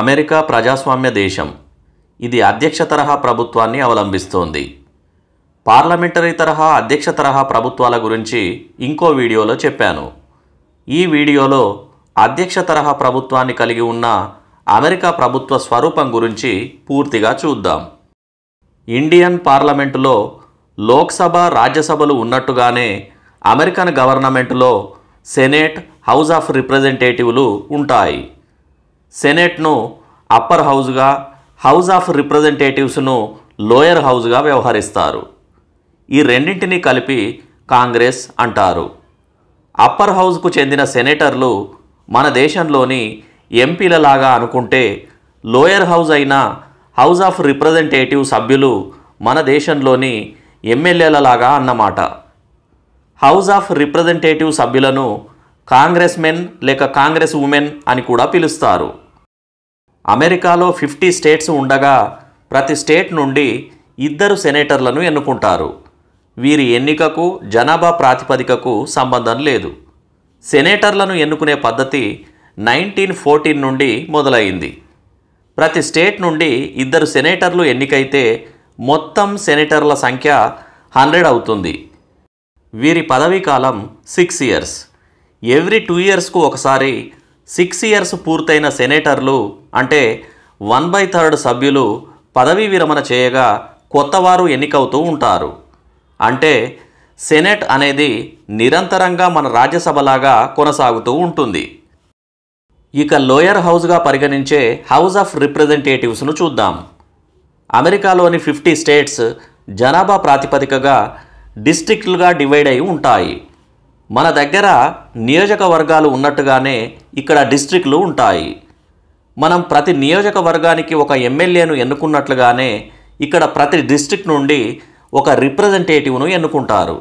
America ప్రజాస్వామ్య దేశం ఇది అధ్యక్ష తరహా ప్రభుత్వాన్ని అవలంబిస్తోంది పార్లమెంటరీ తరహా అధ్యక్ష తరహా ప్రభుత్వాల గురించి ఇంకో వీడియోలో చెప్పాను ఈ వీడియోలో అధ్యక్ష తరహా ప్రభుత్వాన్ని కలిగి ఉన్న అమెరికా ప్రభుత్వ స్వరూపం గురించి పూర్తిగా చూద్దాం ఇండియన్ పార్లమెంటులో లోక్సభ రాజ్యసభలు ఉన్నట్టుగానే అమెరికన్ గవర్నమెంట్లో సెనేట్ హౌస్ ఆఫ్ రిప్రజెంటేటివ్లు ఉంటాయి సెనెట్ను అప్పర్ హౌజ్గా హౌజ్ ఆఫ్ రిప్రజెంటేటివ్స్ను లోయర్ హౌజ్గా వ్యవహరిస్తారు ఈ రెండింటినీ కలిపి కాంగ్రెస్ అంటారు అప్పర్ హౌజ్కు చెందిన సెనేటర్లు మన దేశంలోని ఎంపీలలాగా అనుకుంటే లోయర్ హౌజ్ అయిన హౌజ్ ఆఫ్ రిప్రజెంటేటివ్ సభ్యులు మన దేశంలోని ఎమ్మెల్యేలలాగా అన్నమాట హౌజ్ ఆఫ్ రిప్రజెంటేటివ్ సభ్యులను కాంగ్రెస్ మెన్ లేక కాంగ్రెస్ ఉమెన్ అని కూడా పిలుస్తారు అమెరికాలో ఫిఫ్టీ స్టేట్స్ ఉండగా ప్రతి స్టేట్ నుండి ఇద్దరు సెనేటర్లను ఎన్నుకుంటారు వీరి ఎన్నికకు జనాభా ప్రాతిపదికకు సంబంధం లేదు సెనేటర్లను ఎన్నుకునే పద్ధతి నైన్టీన్ ఫోర్టీన్ నుండి మొదలైంది ప్రతి స్టేట్ నుండి ఇద్దరు సెనేటర్లు ఎన్నికైతే మొత్తం సెనేటర్ల సంఖ్య హండ్రెడ్ అవుతుంది వీరి పదవీ కాలం సిక్స్ ఇయర్స్ ఎవ్రీ టూ ఇయర్స్కు ఒకసారి సిక్స్ ఇయర్స్ పూర్తయిన సెనేటర్లు అంటే వన్ బై థర్డ్ సభ్యులు పదవీ విరమణ చేయగా కొత్తవారు ఎన్నికవుతూ ఉంటారు అంటే సెనెట్ అనేది నిరంతరంగా మన రాజ్యసభలాగా కొనసాగుతూ ఉంటుంది ఇక లోయర్ హౌస్గా పరిగణించే హౌస్ ఆఫ్ రిప్రజెంటేటివ్స్ను చూద్దాం అమెరికాలోని ఫిఫ్టీ స్టేట్స్ జనాభా ప్రాతిపదికగా డిస్ట్రిక్ట్లుగా డివైడ్ అయి ఉంటాయి మన దగ్గర నియోజకవర్గాలు ఉన్నట్టుగానే ఇక్కడ డిస్ట్రిక్ట్లు ఉంటాయి మనం ప్రతి నియోజకవర్గానికి ఒక ఎమ్మెల్యేను ఎన్నుకున్నట్లుగానే ఇక్కడ ప్రతి డిస్ట్రిక్ట్ నుండి ఒక రిప్రజెంటేటివ్ను ఎన్నుకుంటారు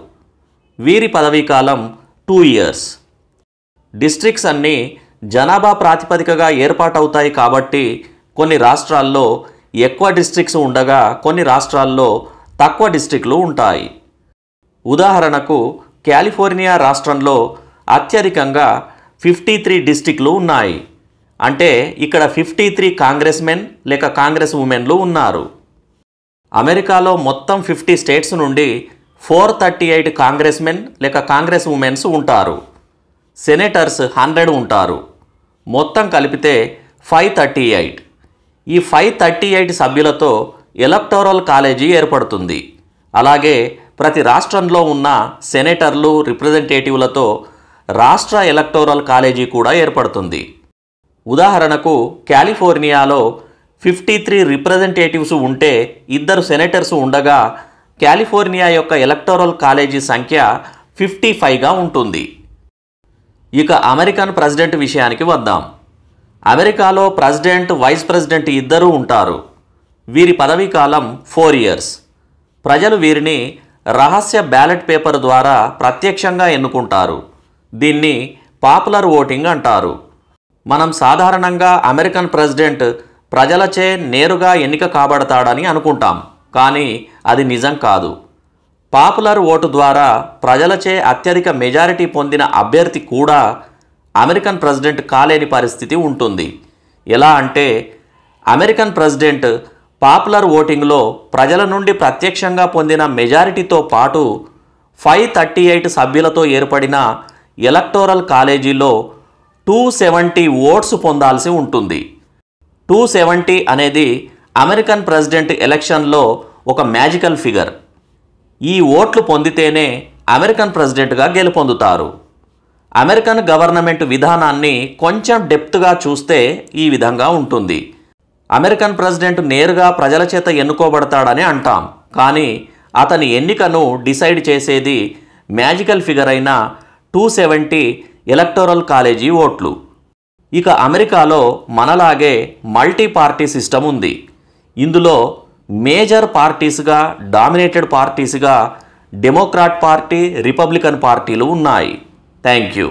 వీరి పదవీకాలం టూ ఇయర్స్ డిస్ట్రిక్ట్స్ అన్నీ జనాభా ప్రాతిపదికగా ఏర్పాటవుతాయి కాబట్టి కొన్ని రాష్ట్రాల్లో ఎక్కువ డిస్ట్రిక్ట్స్ ఉండగా కొన్ని రాష్ట్రాల్లో తక్కువ డిస్ట్రిక్ట్లు ఉంటాయి ఉదాహరణకు కాలిఫోర్నియా రాష్ట్రంలో అత్యధికంగా ఫిఫ్టీ త్రీ డిస్టిక్లు ఉన్నాయి అంటే ఇక్కడ ఫిఫ్టీ త్రీ కాంగ్రెస్ మెన్ లేక కాంగ్రెస్ ఉమెన్లు ఉన్నారు అమెరికాలో మొత్తం ఫిఫ్టీ స్టేట్స్ నుండి four thirty eight congress men లేక కాంగ్రెస్ ఉమెన్స్ ఉంటారు సెనేటర్స్ హండ్రెడ్ ఉంటారు మొత్తం కలిపితే ఫైవ్ థర్టీ ఎయిట్ ఈ ఫైవ్ థర్టీ ఎయిట్ సభ్యులతో ఎలక్టోరల్ కాలేజీ ఏర్పడుతుంది అలాగే ప్రతి రాష్ట్రంలో ఉన్న సెనేటర్లు రిప్రజెంటేటివ్లతో రాష్ట్ర ఎలక్టోరల్ కాలేజీ కూడా ఏర్పడుతుంది ఉదాహరణకు కాలిఫోర్నియాలో ఫిఫ్టీ త్రీ రిప్రజెంటేటివ్స్ ఉంటే ఇద్దరు సెనేటర్స్ ఉండగా కాలిఫోర్నియా యొక్క ఎలక్టోరల్ కాలేజీ సంఖ్య ఫిఫ్టీ ఫైవ్గా ఉంటుంది ఇక అమెరికన్ ప్రెసిడెంట్ విషయానికి వద్దాం అమెరికాలో ప్రెసిడెంట్ వైస్ ప్రెసిడెంట్ ఇద్దరూ ఉంటారు వీరి పదవీ కాలం ఫోర్ ఇయర్స్ ప్రజలు వీరిని రహస్య బ్యాలెట్ పేపర్ ద్వారా ప్రత్యక్షంగా ఎన్నుకుంటారు దీన్ని పాపులర్ ఓటింగ్ అంటారు మనం సాధారణంగా అమెరికన్ ప్రెసిడెంట్ ప్రజలచే నేరుగా ఎన్నిక కాబడతాడని అనుకుంటాం కానీ అది నిజం కాదు పాపులర్ ఓటు ద్వారా ప్రజలచే అత్యధిక మెజారిటీ పొందిన అభ్యర్థి కూడా అమెరికన్ ప్రెసిడెంట్ కాలేని పరిస్థితి ఉంటుంది ఎలా అంటే అమెరికన్ ప్రెసిడెంట్ పాపులర్ ఓటింగ్లో ప్రజల నుండి ప్రత్యక్షంగా పొందిన మెజారిటీతో పాటు ఫైవ్ థర్టీ ఎయిట్ సభ్యులతో ఏర్పడిన ఎలక్టోరల్ కాలేజీలో టూ సెవెంటీ ఓట్స్ పొందాల్సి ఉంటుంది టూ సెవెంటీ అనేది అమెరికన్ ప్రెసిడెంట్ ఎలక్షన్లో ఒక మ్యాజికల్ ఫిగర్ ఈ ఓట్లు పొందితేనే అమెరికన్ ప్రెసిడెంట్గా గెలుపొందుతారు అమెరికన్ గవర్నమెంట్ విధానాన్ని కొంచెం డెప్త్గా చూస్తే ఈ విధంగా ఉంటుంది అమెరికన్ ప్రెసిడెంట్ నేరుగా ప్రజల చేత ఎన్నుకోబడతాడని అంటాం కానీ అతని ఎన్నికను డిసైడ్ చేసేది మ్యాజికల్ ఫిగర్ అయిన టూ సెవెంటీ ఎలక్టోరల్ కాలేజీ ఓట్లు ఇక అమెరికాలో మనలాగే మల్టీ పార్టీ సిస్టమ్ ఉంది ఇందులో మేజర్ పార్టీస్గా డామినేటెడ్ పార్టీస్గా డెమోక్రాట్ పార్టీ రిపబ్లికన్ పార్టీలు ఉన్నాయి థ్యాంక్ యూ